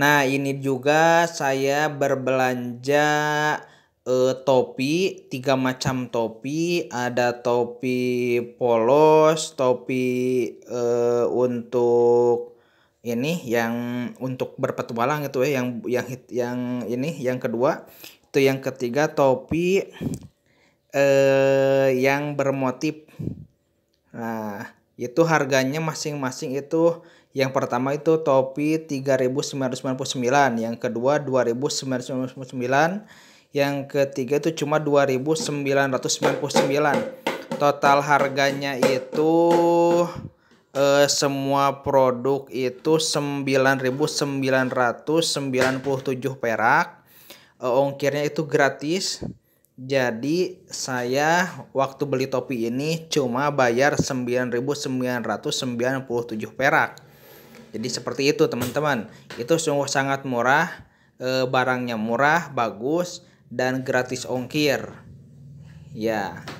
Nah, ini juga saya berbelanja eh, topi, tiga macam topi, ada topi polos, topi eh, untuk ini yang untuk berpetualang itu ya, yang yang yang ini yang kedua, itu yang ketiga topi eh yang bermotif. Nah, itu harganya masing-masing itu yang pertama itu topi 3999, yang kedua 2999, yang ketiga itu cuma 2999. Total harganya itu eh, semua produk itu 9997 perak. Eh, ongkirnya itu gratis. Jadi saya waktu beli topi ini cuma bayar 9.997 perak. Jadi seperti itu teman-teman. Itu sungguh sangat murah, e, barangnya murah, bagus dan gratis ongkir. Ya.